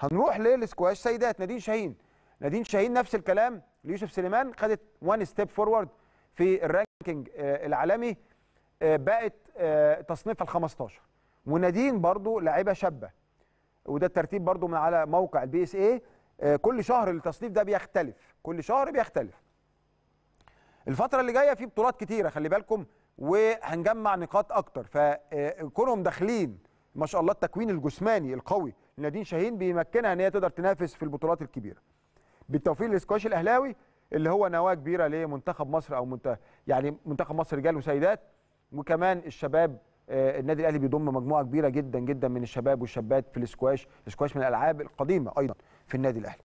هنروح للسكواش سيدات نادين شاهين نادين شاهين نفس الكلام ليوسف سليمان خدت وان ستيب فورورد في الرانكينج آه، العالمي آه، بقت آه، تصنيفها ال 15 ونادين برضو لاعيبه شابه وده الترتيب برضو من على موقع البي اس اي كل شهر التصنيف ده بيختلف كل شهر بيختلف الفتره اللي جايه في بطولات كتيره خلي بالكم وهنجمع نقاط اكتر فكونهم داخلين ما شاء الله التكوين الجسماني القوي لنادين شاهين بيمكنها ان هي تقدر تنافس في البطولات الكبيره. بالتوفيق للسكواش الاهلاوي اللي هو نواه كبيره لمنتخب مصر او منت... يعني منتخب مصر رجال وسيدات وكمان الشباب آه، النادي الاهلي بيضم مجموعه كبيره جدا جدا من الشباب والشابات في الاسكواش، الاسكواش من الالعاب القديمه ايضا في النادي الاهلي.